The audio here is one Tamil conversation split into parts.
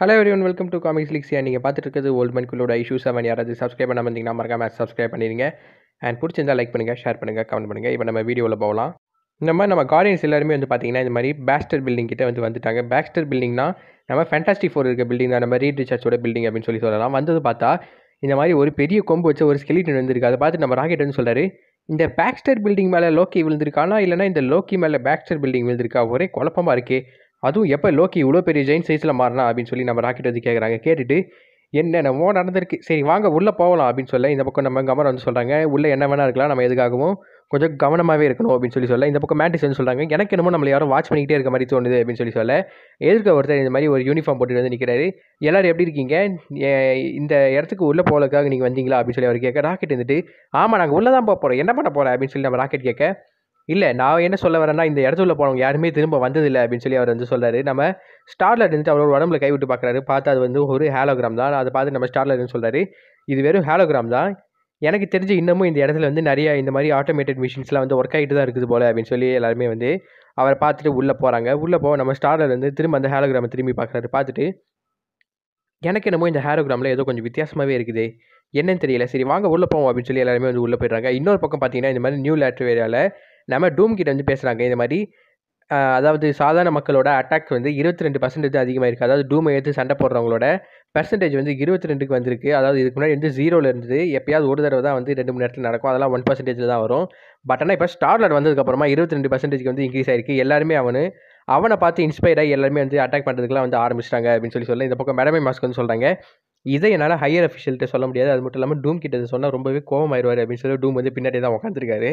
hello everyone welcome to comics லீக்ஸியா நீங்கள் பார்த்துட்டு இருக்கிறது ஓல்ட் மன்குள்ளோட இஷ்யூஸ் அவன் யாராவது சப்ஸ்கிரைப் பண்ண வந்தீங்கன்னா மறக்காம சப்ஸ்கிரைப் பண்ணிடுங்க அண்ட் பிடிச்சிருந்தா லைக் பண்ணுங்கள் ஷேர் பண்ணுங்கள் கமெண்ட் பண்ணுங்கள் இப்போ நம்ம வீடியோவில் போகலாம் இந்த மாதிரி நம்ம கார்டியன்ஸ் எல்லாருமே வந்து பார்த்திங்கன்னா இந்த மாதிரி பேக்ஸ்டர் பில்டிங் கிட்ட வந்து வந்துட்டாங்க பேக்ஸ்டர் பில்டிங்னா நம்ம ஃபேண்டாஸ்டிக் ஃபோர் இருக்க பில்டிங் தான் நம்ம ரீட் ரிசார்ஜோட பில்டிங் அப்படின்னு சொல்லி சொல்லலாம் வந்தது பார்த்தா இந்த மாதிரி ஒரு பெரிய கொம்பு வச்ச ஒரு ஸ்கெலிட்டன் வந்திருக்கு அதை பார்த்து நம்ம ராக்கெட் வந்து சொல்கிறாரு இந்த பேக்ஸ்டர் பில்டிங் மேலே லோக்கி விழுந்திருக்கானா இல்லைனா இந்த லோக்கி மேலே பேக்ஸ்டர் பில்டிங் விழுந்திருக்கா ஒரே குழப்பமாக இருக்குது அதுவும் எப்போ லோக்கி இவ்வளோ பெரிய ஜெயின் சைஸில் மாறினா அப்படின்னு சொல்லி நம்ம ராக்கெட் வந்து கேட்குறாங்க கேட்டுட்டு நம்ம நடந்திருக்கு சரி வாங்க உள்ளே போகலாம் அப்படின்னு சொல்ல இந்த பக்கம் நம்ம கவனம் வந்து சொல்கிறாங்க உள்ளே என்ன வேணா இருக்கலாம் நம்ம எதுக்காகவும் கொஞ்சம் கவனமாகவே இருக்கணும் அப்படின்னு சொல்லி சொல்ல இந்த பக்கம் மேட்டிஸ் வந்து சொல்கிறாங்க எனக்கு என்னமோ நம்மளை யாரும் வாட்ச் பண்ணிக்கிட்டே இருக்க மாதிரி தோணுது அப்படின்னு சொல்லி சொல்ல எதிர்க்க ஒருத்தர் இந்த மாதிரி ஒரு யூனிஃபார்ம் போட்டு வந்து நிற்கிறாரு எல்லோரும் எப்படி இருக்கீங்க இந்த இடத்துக்கு உள்ளே போகிறதுக்காக நீங்கள் வந்தீங்களா அப்படின்னு சொல்லி அவர் கேட்க ராக்கெட் வந்துட்டு ஆமாம் நாங்கள் உள்ளே தான் போக போகிறோம் என்ன பண்ண போகிறேன் அப்படின்னு சொல்லி நம்ம ராக்கெட் கேட்க இல்லை நான் என்ன சொல்ல வரேன்னா இந்த இடத்துல போனவங்க யாருமே திரும்ப வந்ததில்லை அப்படின்னு சொல்லி அவர் வந்து சொல்கிறாரு நம்ம ஸ்டார்ல இருந்துட்டு அவரோட உடம்புல கை விட்டு பார்க்குறாரு பார்த்து அது வந்து ஒரு ஹேலோகிராம் தான் அதை பார்த்து நம்ம இருந்து சொல்கிறாரு இது வெறும் ஹேலோகிராம் தான் எனக்கு தெரிஞ்சு இன்னமும் இந்த இடத்துல வந்து நிறைய இந்த மாதிரி ஆட்டோமேட்டட் மிஷின்ஸ்லாம் வந்து ஒர்க் ஆகிட்டு தான் இருக்குது போல் அப்படின்னு சொல்லி எல்லாருமே வந்து அவரை பார்த்துட்டு உள்ளே போகிறாங்க உள்ளே போக நம்ம ஸ்டார்ல வந்து திரும்ப அந்த ஹேலோகிராமை திரும்பி பார்க்குறாரு பார்த்துட்டு எனக்கு என்னமோ இந்த ஹேரோகிராமில் ஏதோ கொஞ்சம் வித்தியாசமாகவே இருக்குது என்னன்னு தெரியல சரி வாங்க உள்ளே போவோம் அப்படின்னு சொல்லி எல்லாருமே வந்து உள்ளே போயிடுறாங்க இன்னொரு பக்கம் பார்த்தீங்கன்னா இந்த மாதிரி நியூ லேட்வேரியாவில் நம்ம டூம் கிட்ட வந்து பேசுகிறாங்க இந்த மாதிரி அதாவது சாதாரண மக்களோட அட்டாக் வந்து இருபத்தி ரெண்டு பர்சன்டேஜ் அதிகமாக இருக்குது அதாவது டூமை எடுத்து சண்டை போடுறவங்களோட பர்சன்டேஜ் வந்து இருபத்தி ரெண்டுக்கு வந்திருக்கு அதாவது இதுக்கு முன்னாடி வந்து ஜீரோவில் இருந்தது எப்பயாவது ஒரு தடவை தான் வந்து ரெண்டு மணி நேரத்தில் நடக்கும் அதெல்லாம் ஒன் பர்சன்டேஜில் தான் வரும் பட் ஆனால் இப்போ ஸ்டார்லர் வந்ததுக்கப்புறமா இருபத்தி ரெண்டு பர்சன்டேஜ் வந்து இன்க்ரீஸ் ஆயிருக்கு எல்லாருமே அவனு அவனை பார்த்து இன்ஸ்பயர் எல்லாருமே வந்து அட்டாக் பண்ணுறதுக்குலாம் வந்து ஆரம்பிச்சிட்டாங்க அப்படின்னு சொல்லி சொல்ல இந்த பக்கம் மேடமே மாஸ்க் வந்து சொல்கிறாங்க இதை என்னால் ஹையர் அஃபிஷியல்கிட்ட சொல்ல முடியாது அது மட்டும் இல்லாமல் டூம் கிட்ட சொன்னால் ரொம்பவே கோவம் ஆயிடுவார் அப்படின்னு சொல்லி டூம் வந்து பின்னாடி தான் உட்காந்துருக்காரு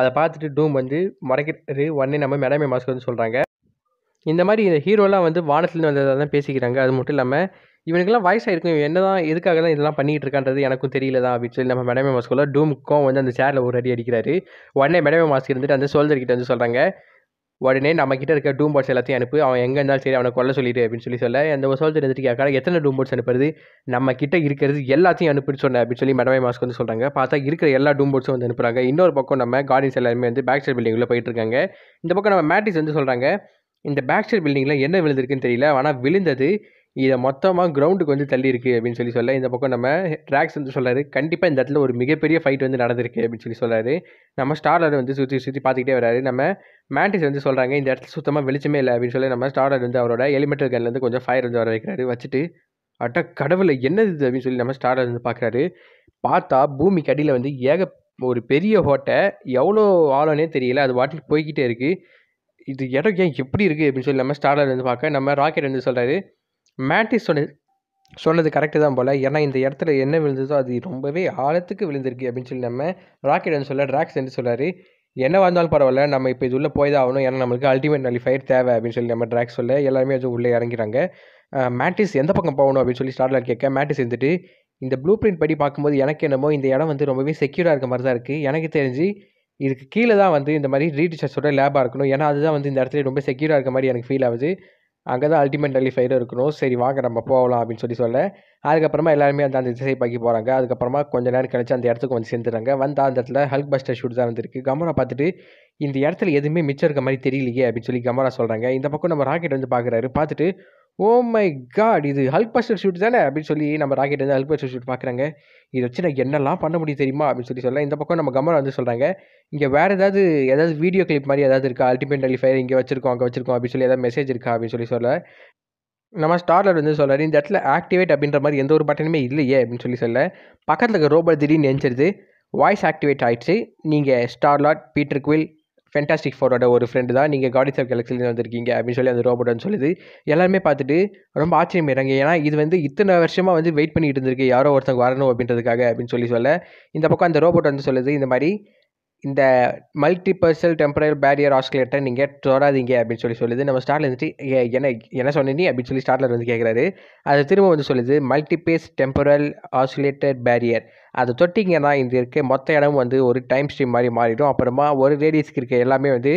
அதை பார்த்துட்டு டூம் வந்து மறைக்கிறது உடனே நம்ம மேடமே மாஸ்க் வந்து சொல்கிறாங்க இந்த மாதிரி இந்த ஹீரோலாம் வந்து வானத்துலேருந்து வந்ததாக தான் பேசிக்கிறாங்க அது மட்டும் இல்லாமல் இவனுக்கெல்லாம் வாய்ஸ் இவன் என்ன தான் எதுக்காக தான் இதெல்லாம் பண்ணிகிட்டு இருக்கான்றது எனக்கும் தெரியல தான் அப்படின்னு சொல்லி நம்ம மேடமே மாஸ்குள்ள டூமுக்கும் வந்து அந்த சேரில் ஒரு அடி அடிக்கிறாரு உடனே மேடமே மாஸ்க் இருந்துட்டு அந்த சோல்ஜர்கிட்ட வந்து சொல்கிறாங்க உடனே நம்ம கிட்ட இருக்க டூம் போட்ஸ் எல்லாத்தையும் அனுப்பு அவன் எங்கே இருந்தாலும் சரி அவனை கொல்ல சொல்லிடு அப்படின்னு சொல்லி சொல்ல அந்த ஒரு சோல்ஜர் எடுத்துட்டு கேட்கற எத்தனை டூம் போட்ஸ் அனுப்புறது நம்ம கிட்ட இருக்கிறது எல்லாத்தையும் அனுப்பிட்டு சொன்ன அப்படின்னு சொல்லி மேடமே மாஸ்க் வந்து சொல்கிறாங்க பார்த்தா இருக்கிற எல்லா டூம் போட்ஸும் வந்து அனுப்புகிறாங்க இன்னொரு பக்கம் நம்ம கார்டன்ஸ் எல்லாருமே வந்து பேக் சைட் பில்டிங்கில் போயிட்டு இருக்காங்க இந்த பக்கம் நம்ம மேட்டிஸ் வந்து சொல்கிறாங்க இந்த பேக் சைட் பில்டிங்கில் என்ன விழுந்திருக்குன்னு தெரியல ஆனால் விழுந்தது இதை மொத்தமாக கிரவுண்டுக்கு வந்து தள்ளி இருக்குது அப்படின்னு சொல்லி சொல்ல இந்த பக்கம் நம்ம ட்ராக்ஸ் வந்து சொல்கிறாரு கண்டிப்பாக இந்த இடத்துல ஒரு மிகப்பெரிய ஃபைட் வந்து நடந்திருக்கு அப்படின்னு சொல்லி சொல்கிறாரு நம்ம ஸ்டார்லர் வந்து சுற்றி சுற்றி பார்த்துக்கிட்டே வராரு நம்ம மேண்டிஸ் வந்து சொல்கிறாங்க இந்த இடத்துல சுத்தமாக வெளிச்சமே இல்லை அப்படின்னு சொல்லி நம்ம ஸ்டார்லர் வந்து அவரோட எலிமெண்டல் கன்லேருந்து கொஞ்சம் ஃபயர் வந்து வர வைக்கிறாரு வச்சுட்டு அட்ட கடவுளை என்னது இது அப்படின்னு சொல்லி நம்ம ஸ்டார்லர் வந்து பார்க்குறாரு பார்த்தா பூமிக்கு அடியில் வந்து ஏக ஒரு பெரிய ஹோட்டை எவ்வளோ ஆழம்னே தெரியல அது வாட்டில் போய்கிட்டே இருக்குது இது இடம் ஏன் எப்படி இருக்குது அப்படின்னு சொல்லி நம்ம ஸ்டார்லர் வந்து பார்க்க நம்ம ராக்கெட் வந்து சொல்கிறாரு மேட்டி சொன்னது சொன்னது கரெக்டு தான் போல் ஏன்னா இந்த இடத்துல என்ன விழுந்ததோ அது ரொம்பவே ஆழத்துக்கு விழுந்திருக்கு அப்படின்னு சொல்லி நம்ம ராக்கெட் சொல்ல ட்ராக்ஸ் என்று சொல்கிறார் என்ன வந்தாலும் பரவாயில்ல நம்ம இப்போ இது உள்ளே போய் தான் ஆகணும் ஏன்னா நம்மளுக்கு அல்டிமேட் நலிஃபயர் தேவை அப்படின்னு சொல்லி நம்ம ட்ராக்ஸ் சொல்ல எல்லாருமே அது உள்ளே இறங்கிறாங்க மேட்டிஸ் எந்த பக்கம் போகணும் அப்படின்னு சொல்லி ஸ்டார்டில் கேட்க மேட்டிஸ் இருந்துட்டு இந்த ப்ளூ பிரிண்ட் படி பார்க்கும்போது எனக்கு என்னமோ இந்த இடம் வந்து ரொம்பவே செக்யூராக இருக்க மாதிரி தான் இருக்குது எனக்கு தெரிஞ்சு இதுக்கு கீழே தான் வந்து இந்த மாதிரி ரீடிச்சர்ஸோட லேபாக இருக்கணும் ஏன்னா அதுதான் வந்து இந்த இடத்துல ரொம்ப செக்யூராக இருக்க மாதிரி எனக்கு ஃபீல் ஆகுது அங்கே தான் அல்டிமேட் நெலிஃபைரும் இருக்கணும் சரி வாங்க நம்ம போகலாம் அப்படின்னு சொல்லி சொல்ல அதுக்கப்புறமா எல்லாருமே அந்த அந்த திசை பாக்கி போகிறாங்க அதுக்கப்புறமா கொஞ்ச நேரம் கழிச்சு அந்த இடத்துக்கு வந்து சேர்ந்துடுறாங்க வந்து அந்த இடத்துல ஹல்க் பஸ்டர் ஷூட் தான் வந்துருக்கு கமரா பார்த்துட்டு இந்த இடத்துல எதுவுமே மிச்சம் இருக்க மாதிரி தெரியலையே அப்படின்னு சொல்லி கமரா சொல்கிறாங்க இந்த பக்கம் நம்ம ராக்கெட் வந்து பார்க்குறாரு பார்த்துட்டு ஓ மை காட் இது ஹல்க் பஸ்டர் ஷூட் தானே அப்படின்னு சொல்லி நம்ம ராக்கெட் வந்து ஹல்க் பஸ்டர் ஷூட் பார்க்குறாங்க இதை வச்சு நான் என்னெல்லாம் பண்ண முடியும் தெரியுமா அப்படின்னு சொல்லி சொல்ல இந்த பக்கம் நம்ம கமர் வந்து சொல்கிறாங்க இங்கே வேறு ஏதாவது ஏதாவது வீடியோ கிளிப் மாதிரி ஏதாவது இருக்கா அல்டிமேட் அலிஃபயர் இங்கே வச்சிருக்கோம் அங்கே வச்சிருக்கோம் அப்படின்னு சொல்லி ஏதாவது மெசேஜ் இருக்கா அப்படின்னு சொல்லி சொல்ல நம்ம ஸ்டார்லர் வந்து சொல்கிறாரு இந்த இடத்துல ஆக்டிவேட் அப்படின்ற மாதிரி எந்த ஒரு பட்டனுமே இல்லையே அப்படின்னு சொல்லி சொல்ல பக்கத்தில் இருக்க ரோபோட் திடீர்னு நெஞ்சிருது வாய்ஸ் ஆக்டிவேட் ஆகிடுச்சு நீங்கள் ஸ்டார்லாட் பீட்டர் குவில் ஃபென்டாஸ்டிக் ஃபோரோட ஒரு ஃப்ரெண்டு தான் நீங்கள் காடிஸ் ஆஃப் கேலக்ஸிலேருந்து வந்திருக்கீங்க அப்படின்னு சொல்லி அந்த ரோபோட்னு சொல்லுது எல்லாருமே பார்த்துட்டு ரொம்ப ஆச்சரியம் இறங்க ஏன்னா இது வந்து இத்தனை வருஷமாக வந்து வெயிட் பண்ணிகிட்டு இருந்திருக்கு யாரோ ஒருத்தங்க வரணும் அப்படின்றதுக்காக அப்படின்னு சொல்லி சொல்ல இந்த பக்கம் அந்த ரோபோட் வந்து சொல்லுது இந்த மாதிரி இந்த multi parcel temporary barrier oscillator நீங்கள் தொடாதீங்க அப்படின்னு சொல்லி சொல்லுது நம்ம ஸ்டார்ட்ல இருந்துட்டு என்ன என்ன சொன்னீங்க அப்படின்னு சொல்லி ஸ்டார்ட்ல வந்து கேட்குறாரு அது திரும்ப வந்து சொல்லுது மல்டிபேஸ் டெம்பரல் ஆஸ்கிலேட்டர் பேரியர் அதை தொட்டிங்கன்னா இந்த இருக்க மொத்த இடமும் வந்து ஒரு டைம் ஸ்ட்ரீம் மாதிரி மாறிடும் அப்புறமா ஒரு ரேடியஸ்க்கு இருக்க எல்லாமே வந்து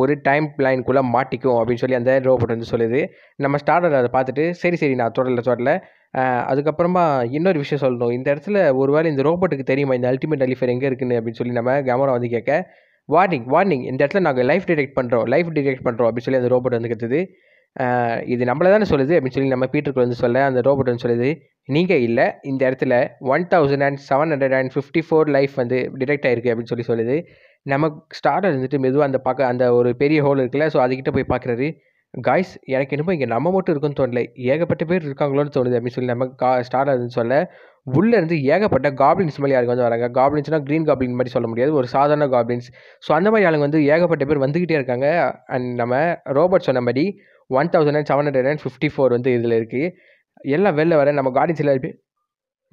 ஒரு டைம் லைனுக்குள்ளே மாட்டிக்கும் அப்படின்னு சொல்லி அந்த ரோபோட் வந்து சொல்லுது நம்ம ஸ்டார்டர் அதை பார்த்துட்டு சரி சரி நான் தொடரல தொடரல அதுக்கப்புறமா இன்னொரு விஷயம் சொல்லணும் இந்த இடத்துல ஒரு வேளை இந்த ரோபோட்டுக்கு தெரியுமா இந்த அல்டிமேட் அலிஃபர் எங்கே இருக்குன்னு அப்படின்னு சொல்லி நம்ம கேமரா வந்து கேட்க வார்னிங் வார்னிங் இந்த இடத்துல நாங்கள் லைஃப் டிடெக்ட் பண்ணுறோம் லைஃப் டிடெக்ட் பண்ணுறோம் அப்படின்னு சொல்லி அந்த ரோபோட் வந்து கற்றுது இது நம்மளை தானே சொல்லுது அப்படின்னு சொல்லி நம்ம பீட்டருக்கு வந்து சொல்ல அந்த ரோபோட் வந்து சொல்லுது நீங்கள் இல்லை இந்த இடத்துல one thousand and seven hundred and fifty four life வந்து டிடெக்ட் ஆயிருக்கு அப்படின்னு சொல்லி சொல்லுது நமக்கு ஸ்டார்ட் இருந்துட்டு மெதுவாக அந்த பக்க அந்த ஒரு பெரிய ஹோல் இருக்குல்ல ஸோ அதுக்கிட்ட போய் பார்க்குறாரு காய்ஸ் எனக்கு என்னமோ இங்கே நம்ம மட்டும் இருக்குன்னு தோணலை ஏகப்பட்ட பேர் இருக்காங்களோன்னு தோணுது அப்படின்னு சொல்லி நம்ம கா ஸ்டார்டாக இருந்து சொல்ல உள்ளே இருந்து ஏகப்பட்ட காப்ளின்ஸ் மாதிரி யாருக்கு வந்து வராங்க காப்ளின்ஸ்னால் க்ரீன் காப்ளின் மாதிரி சொல்ல முடியாது ஒரு சாதாரண காப்ளின்ஸ் ஸோ அந்த மாதிரி ஆளுங்க வந்து ஏகப்பட்ட பேர் வந்துக்கிட்டே இருக்காங்க அண்ட் நம்ம ரோபோட் சொன்ன மாதிரி one thousand and seven hundred and fifty four வந்து இதில் இருக்குது எல்லாம் வெளில வர நம்ம கார்டியன்ஸ் எல்லாருமே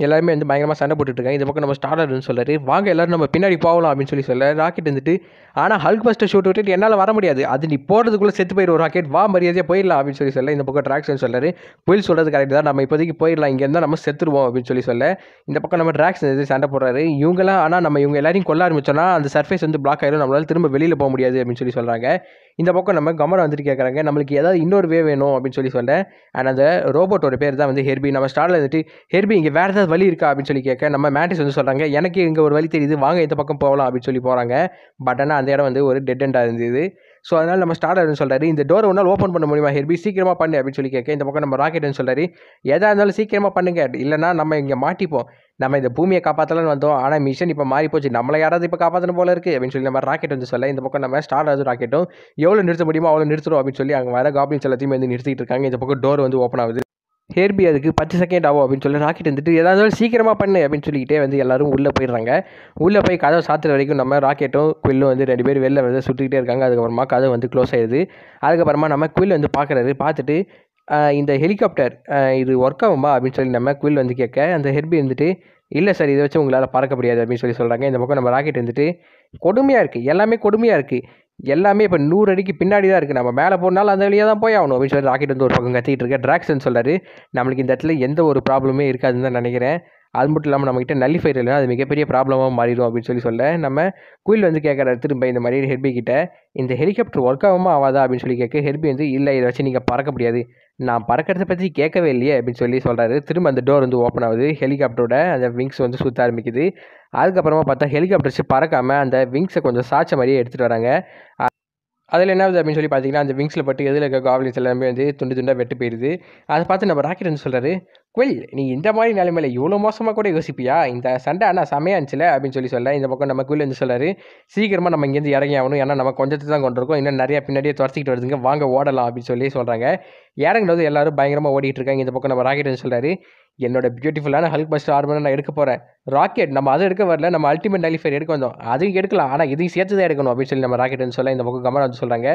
எல்லாருமே வந்து பயங்கரமாக சண்டை போட்டுட்ருக்காங்க இந்த பக்கம் நம்ம ஸ்டார்ட் ஆடுன்னு சொல்கிறாரு வாங்க எல்லோரும் நம்ம பின்னாடி போகலாம் அப்படின்னு சொல்லி சொல்ல ராக்கெட் வந்துட்டு ஆனால் ஹல்க் பஸ்டர் ஷூட் விட்டுட்டு என்னால் வர முடியாது அது நீ போகிறதுக்குள்ளே செத்து போயிடும் ராக்கெட் வா மரியாதையாக போயிடலாம் அப்படின்னு சொல்லி சொல்ல இந்த பக்கம் ட்ராக்ஸ்னு சொல்லாரு புயல் சொல்கிறது கரெக்ட் தான் நம்ம இப்போதைக்கு போயிடலாம் இங்கே இருந்தால் நம்ம செத்துருவோம் அப்படின்னு சொல்லி சொல்ல இந்த பக்கம் நம்ம ட்ராக்ஸ் எதுவும் சண்டை போடுறாரு இவங்களாம் ஆனால் நம்ம இவங்க எல்லாரையும் கொள்ள ஆரம்பிச்சோன்னா அந்த சர்ஃபேஸ் வந்து பிளாக் ஆகிடும் நம்மளால் திரும்ப வெளியில் போக முடியாது அப்படின்னு சொல்லி சொல்கிறாங்க இந்த பக்கம் நம்ம கமரை வந்துட்டு கேட்குறாங்க நம்மளுக்கு ஏதாவது இன்னொரு வே வேணும் அப்படின்னு சொல்லி சொல்கிறேன் அண்ட் அந்த ரோபோட்டோட பேர் தான் வந்து ஹெர்பி நம்ம ஸ்டாரில் வந்துட்டு ஹெர்பி இங்கே வேறு ஏதாவது வழி இருக்கா அப்படின்னு சொல்லி கேட்க நம்ம மேட்டிஸ் வந்து சொல்கிறாங்க எனக்கு இங்கே ஒரு வழி தெரியுது வாங்க இந்த பக்கம் போகலாம் அப்படின்னு சொல்லி போகிறாங்க பட் ஆனால் அந்த இடம் வந்து ஒரு டெட் எண்டாக இருந்தது ஸோ அதனால் நம்ம ஸ்டார்டர்னு சொல்கிறாரு இந்த டோர் ஒன்றால் ஓப்பன் பண்ண முடியுமா ஹெர்பி சீக்கிரமாக பண்ணு அப்படின்னு சொல்லி கேட்க இந்த பக்கம் நம்ம ராக்கெட்னு சொல்கிறாரு எதாக இருந்தாலும் சீக்கிரமாக பண்ணுங்க இல்லைனா நம்ம இங்கே மாட்டிப்போம் நம்ம இந்த பூமியை காப்பாற்றலாம்னு வந்தோம் ஆனால் மிஷன் இப்போ மாறி போச்சு நம்மளை யாராவது இப்போ காப்பாற்றணும் போல இருக்குது அப்படின்னு சொல்லி நம்ம ராக்கெட் வந்து சொல்ல இந்த பக்கம் நம்ம ஸ்டார் ராஜு ராக்கெட்டும் எவ்வளோ நிறுத்த முடியுமோ அவ்வளோ நிறுத்துறோம் அப்படின்னு சொல்லி அங்கே வர காப்ளின்ஸ் எல்லாத்தையுமே வந்து நிறுத்திட்டு இருக்காங்க இந்த பக்கம் டோர் வந்து ஓப்பன் ஆகுது ஹேர்பி அதுக்கு பத்து செகண்ட் ஆகும் அப்படின்னு சொல்லி ராக்கெட் வந்துட்டு ஏதாவது சீக்கிரமாக பண்ணு அப்படின்னு சொல்லிக்கிட்டே வந்து எல்லாரும் உள்ளே போயிடுறாங்க உள்ளே போய் கதவை சாத்துற வரைக்கும் நம்ம ராக்கெட்டும் குயிலும் வந்து ரெண்டு பேர் வெளில வந்து சுற்றிக்கிட்டே இருக்காங்க அதுக்கப்புறமா கதவை வந்து க்ளோஸ் ஆயிடுது அதுக்கப்புறமா நம்ம குயில் வந்து பார்க்குறது பார்த்துட்டு இந்த ஹெலிகாப்டர் இது ஒர்க் ஆகும்பா அப்படின்னு சொல்லி நம்ம குயில் வந்து கேட்க அந்த ஹெர்பி இருந்துட்டு இல்லை சார் இதை வச்சு உங்களால் பறக்க முடியாது அப்படின்னு சொல்லி சொல்கிறாங்க இந்த பக்கம் நம்ம ராக்கெட் வந்துட்டு கொடுமையாக இருக்குது எல்லாமே கொடுமையாக இருக்குது எல்லாமே இப்போ நூறு அடிக்கு பின்னாடி தான் இருக்குது நம்ம மேலே போனாலும் அந்த வழியாக தான் போய் ஆகணும் அப்படின்னு சொல்லி ராக்கெட் வந்து ஒரு பக்கம் கத்திக்கிட்டு இருக்க ட்ராக்ஸன் சொல்கிறாரு நம்மளுக்கு இந்த இடத்துல எந்த ஒரு ப்ராப்ளமே இருக்காதுன்னு தான் நினைக்கிறேன் அது மட்டும் இல்லாமல் நம்மக்கிட்ட ஃபைர் இல்லைனா அது மிகப்பெரிய ப்ராப்ளமாக மாறிடும் அப்படின்னு சொல்லி சொல்ல நம்ம குயில் வந்து கேட்குற திரும்ப இந்த மாதிரி ஹெர்பி கிட்ட இந்த ஹெலிகாப்டர் ஒர்க் ஆகாமல் ஆகாதா அப்படின்னு சொல்லி கேட்க ஹெர்பி வந்து இல்லை இதை வச்சு நீங்கள் பறக்க முடியாது நான் பறக்கிறத பற்றி கேட்கவே இல்லையே அப்படின்னு சொல்லி சொல்கிறாரு திரும்ப அந்த டோர் வந்து ஓப்பன் ஆகுது ஹெலிகாப்டரோட அந்த விங்ஸ் வந்து சுற்ற ஆரம்பிக்குது அதுக்கப்புறமா பார்த்தா ஹெலிகாப்டர்ஸ் பறக்காமல் அந்த விங்ஸை கொஞ்சம் சாட்ச மாதிரியே எடுத்துகிட்டு வராங்க அதில் என்ன ஆகுது அப்படின்னு சொல்லி பார்த்தீங்கன்னா அந்த விங்ஸில் பட்டு எதில் இருக்க காவ்லிங்ஸ் எல்லாமே வந்து துண்டு துண்டாக வெட்டு போயிடுது அதை பார்த்து நம்ம ராக்கெட் வந்து சொல்கிறாரு குவில் நீ இந்த மாதிரி நிலைமையில இவ்வளோ மோசமாக கூட யோசிப்பியா இந்த சண்டை ஆனால் செமையா இருந்துச்சுல அப்படின்னு சொல்லி சொல்ல இந்த பக்கம் நம்ம குவில் வந்து சொல்லாரு சீக்கிரமாக நம்ம இங்கேருந்து இறங்கி ஆகணும் ஏன்னா நம்ம கொஞ்சத்தை தான் கொண்டிருக்கோம் இன்னும் நிறையா பின்னாடியே துரத்திக்கிட்டு வருதுங்க வாங்க ஓடலாம் அப்படின்னு சொல்லி சொல்கிறாங்க இறங்குனது எல்லாரும் பயங்கரமாக ஓடிட்டு இருக்காங்க இந்த பக்கம் நம்ம ராக்கெட் வந்து சொல்கிறாரு என்னோட பியூட்டிஃபுல்லான ஹல்க் பஸ்ட் ஆர்மனை நான் எடுக்க போகிறேன் ராக்கெட் நம்ம அதை எடுக்க வரல நம்ம அல்டிமேட் டெலிஃபை எடுக்க வந்தோம் அதையும் எடுக்கலாம் ஆனால் இதையும் சேர்த்து தான் எடுக்கணும் அப்படின்னு சொல்லி நம்ம ராக்கெட்னு சொல்ல இந்த பக்கம் கமரா வந்து சொல்கிறாங்க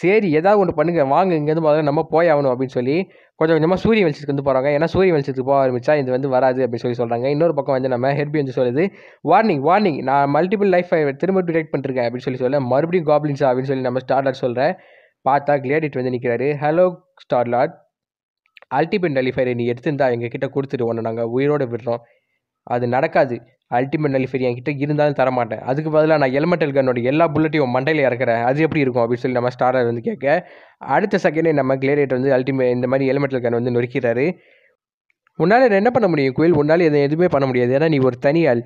சரி ஏதாவது ஒன்று பண்ணுங்கள் வாங்க இங்கேருந்து முதல்ல நம்ம போய் ஆகணும் அப்படின்னு சொல்லி கொஞ்சம் கொஞ்சமாக சூரிய வெளிச்சத்துக்கு வந்து போகிறாங்க ஏன்னா சூரிய வெளிச்சத்துக்கு போக ஆரம்பிச்சா இது வந்து வராது அப்படின்னு சொல்லி சொல்கிறாங்க இன்னொரு பக்கம் வந்து நம்ம ஹெர்பி வந்து சொல்லுது வார்னிங் வார்னிங் நான் மல்டிபிள் லைஃப் திரும்ப டிடெக்ட் பண்ணிருக்கேன் அப்படின்னு சொல்லி சொல்ல மறுபடியும் காப்ளின்ஸ் அப்படின்னு சொல்லி நம்ம ஸ்டார்லாட் சொல்கிறேன் பார்த்தா கிளேடிட் வந்து நிற்கிறாரு ஹலோ ஸ்டார்லாட் அல்டிபெண்ட் டெலிஃபைரை நீ எடுத்துருந்தா எங்ககிட்ட கொடுத்துட்டு ஒன்று நாங்கள் உயிரோடு விடுறோம் அது நடக்காது அல்டிமேட் நெலிஃபர் என்கிட்ட இருந்தாலும் தரமாட்டேன் அதுக்கு பதிலாக நான் எலமெண்டல் கன்னோட எல்லா புல்லட்டையும் மண்டையில் இறக்குறேன் அது எப்படி இருக்கும் அப்படின்னு சொல்லி நம்ம ஸ்டாரர் வந்து கேட்க அடுத்த செகண்டே நம்ம கிளேரேட் வந்து அல்டிமேட் இந்த மாதிரி எலமெண்டல் கன் வந்து நொறுக்கிறாரு உன்னால் என்ன பண்ண முடியும் குயில் உன்னால் எதை எதுவுமே பண்ண முடியாது ஏன்னா நீ ஒரு தனியால்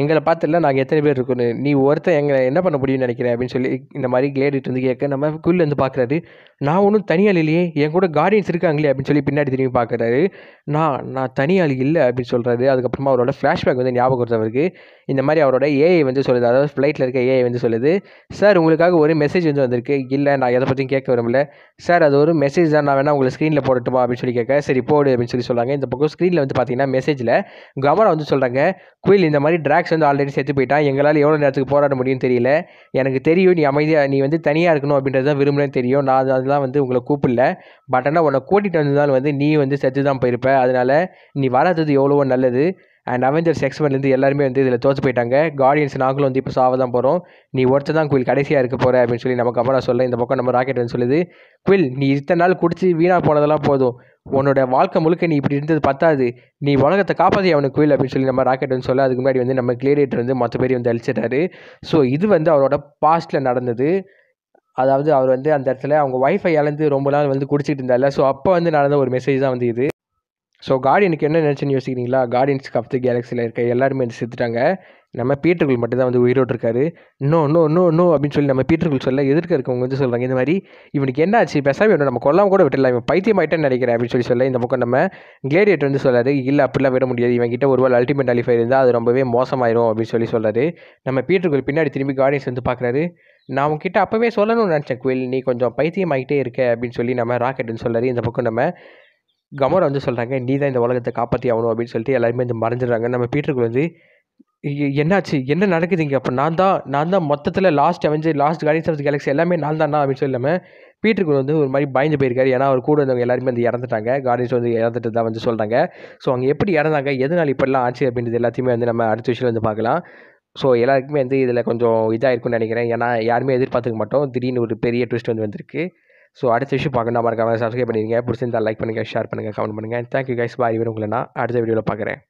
எங்களை பார்த்துல நாங்கள் எத்தனை பேர் இருக்கணும் நீ ஒருத்தன் எங்களை என்ன பண்ண முடியும்னு நினைக்கிறேன் அப்படின்னு சொல்லி இந்த மாதிரி கிளேடிட்டு வந்து கேட்க நம்ம வந்து பார்க்குறாரு நான் ஒன்றும் தனியால் இல்லையே என் கூட கார்டியன்ஸ் இருக்காங்களே அப்படின்னு சொல்லி பின்னாடி திரும்பி பார்க்குறாரு நான் நான் தனியால் இல்லை அப்படின்னு சொல்கிறாரு அதுக்கப்புறமா அவரோட ஃப்ளாஷ்பேக் வந்து ஞாபகம் அவருக்கு இந்த மாதிரி அவரோட ஏஐ வந்து சொல்லுது அதாவது ஃப்ளைட்டில் இருக்க ஏஐ வந்து சொல்லுது சார் உங்களுக்காக ஒரு மெசேஜ் வந்து வந்திருக்கு இல்லை நான் எதை பற்றியும் கேட்க விரும்பல சார் அது ஒரு மெசேஜ் தான் நான் வேணால் உங்களை ஸ்க்ரீனில் போடட்டுமா அப்படின்னு சொல்லி கேட்க சரி போடு அப்படின்னு சொல்லி சொல்லுவாங்க இந்த பக்கம் ஸ்க்ரீனில் வந்து பார்த்தீங்கன்னா மெசேஜில் கவனம் வந்து சொல்கிறாங்க குயில் இந்த மாதிரி ட்ராக்ஸ் வந்து ஆல்ரெடி செத்து போயிட்டான் எங்களால் எவ்வளோ நேரத்துக்கு போராட முடியும்னு தெரியல எனக்கு தெரியும் நீ அமைதியாக நீ வந்து தனியாக இருக்கணும் அப்படின்றது தான் விரும்புகிறேன்னு தெரியும் நான் அதெல்லாம் வந்து உங்களை கூப்பிடல பட் ஆனால் உன்னை கூட்டிகிட்டு வந்ததால் வந்து நீ வந்து செத்து தான் போயிருப்ப அதனால் நீ வராதது எவ்வளவோ நல்லது அண்ட் செக்ஸ் எக்ஸ்மன்லேருந்து எல்லாருமே வந்து இதில் தோற்று போயிட்டாங்க கார்டியன்ஸ் நாங்களும் வந்து இப்போ சாவ தான் போகிறோம் நீ ஒருத்த தான் குயில் கடைசியாக இருக்க போகிற அப்படின்னு சொல்லி நம்ம கவனம் சொல்ல இந்த பக்கம் நம்ம ராக்கெட் வந்து சொல்லுது குயில் நீ இத்தனை நாள் குடிச்சு வீணாக போனதெல்லாம் போதும் உன்னோட வாழ்க்கை முழுக்க நீ இப்படி இருந்தது பத்தாது நீ உலகத்தை காப்பாற்றி அவனுக்கு கோயில் அப்படின்னு சொல்லி நம்ம ராக்கெட் வந்து சொல்ல அதுக்கு முன்னாடி வந்து நம்ம கிளியரேட்டர் வந்து மற்ற பேரையும் வந்து அழிச்சிட்டாரு ஸோ இது வந்து அவரோட பாஸ்டில் நடந்தது அதாவது அவர் வந்து அந்த இடத்துல அவங்க ஒய்ஃபை இழந்து ரொம்ப நாள் வந்து குடிச்சிட்டு இருந்தால ஸோ அப்போ வந்து நடந்த ஒரு மெசேஜ் தான் வந்து இது ஸோ கார்டியனுக்கு என்ன நினச்சின்னு யோசிக்கிறீங்களா கார்டியன்ஸ் ஆஃப் தி கேலக்ஸியில் இருக்க எல்லாருமே வந்து செத்துட்டாங்க நம்ம பீட்டர்கள் மட்டும்தான் வந்து உயிரோடு இருக்காரு நோ நோ நோ நோ அப்படின்னு சொல்லி நம்ம பீட்டர்கள் சொல்ல எதிர்க்க இருக்கவங்க வந்து சொல்கிறாங்க இந்த மாதிரி இவனுக்கு என்ன ஆச்சு பேசாமல் வேணும் நம்ம கொல்லாம கூட விட்டுலாம் இவன் பைத்தியம் ஆகிட்டேன்னு நினைக்கிறேன் அப்படின்னு சொல்லி சொல்ல இந்த பக்கம் நம்ம கிளேடியேட் வந்து சொல்லாரு இல்லை அப்படிலாம் விட முடியாது இவன் கிட்ட ஒரு வேலை அல்டிமேட் அலிஃபை இருந்தால் அது ரொம்பவே மோசமாயிரும் அப்படின்னு சொல்லி சொல்கிறாரு நம்ம பீட்டர்கள் பின்னாடி திரும்பி கார்டியன்ஸ் வந்து பார்க்குறாரு நான் உங்ககிட்ட அப்போவே சொல்லணும்னு நினச்சேன் குயில் நீ கொஞ்சம் பைத்தியம் ஆகிட்டே இருக்க அப்படின்னு சொல்லி நம்ம வந்து சொல்கிறாரு இந்த பக்கம் நம்ம கமரா வந்து சொல்கிறாங்க நீ தான் இந்த உலகத்தை காப்பாற்றி ஆகணும் அப்படின்னு சொல்லிட்டு எல்லாருமே வந்து மறைஞ்சிடுறாங்க நம்ம பீட்டருக்கு வந்து என்னாச்சு என்ன நடக்குது இங்கே அப்போ நான் தான் நான் தான் மொத்தத்தில் last avenger last guardians of galaxy எல்லாமே நான் தான் அப்படின்னு சொல்லாமல் பீட்டருக்கு வந்து ஒரு மாதிரி பயந்து போயிருக்காரு ஏன்னா அவர் கூட வந்தவங்க எல்லாருமே வந்து இறந்துட்டாங்க கார்டியன்ஸ் வந்து இறந்துட்டு தான் வந்து சொல்கிறாங்க ஸோ அவங்க எப்படி இறந்தாங்க எதனால் இப்படிலாம் ஆச்சு அப்படின்றது எல்லாத்தையுமே வந்து நம்ம அடுத்த விஷயம் வந்து பார்க்கலாம் ஸோ எல்லாருக்குமே வந்து இதில் கொஞ்சம் இதாக நினைக்கிறேன் ஏன்னா யாருமே எதிர்பார்த்துக்க மாட்டோம் திடீர்னு ஒரு பெரிய ட்விஸ்ட் வந்து வந்திருக்கு ஸோ அடுத்த விஷயம் பார்க்கணும் மறக்காமல் சப்ஸ்கிரைப் பண்ணிடுங்க பிடிச்சிருந்தா லைக் பண்ணுங்கள் ஷேர் பண்ணுங்கள் கமெண்ட் பண்ணுங்கள் தேங்க்யூ கைஸ் பாய் உங்களை நான் அடுத்த வீடியோவில் பார்க்குறேன்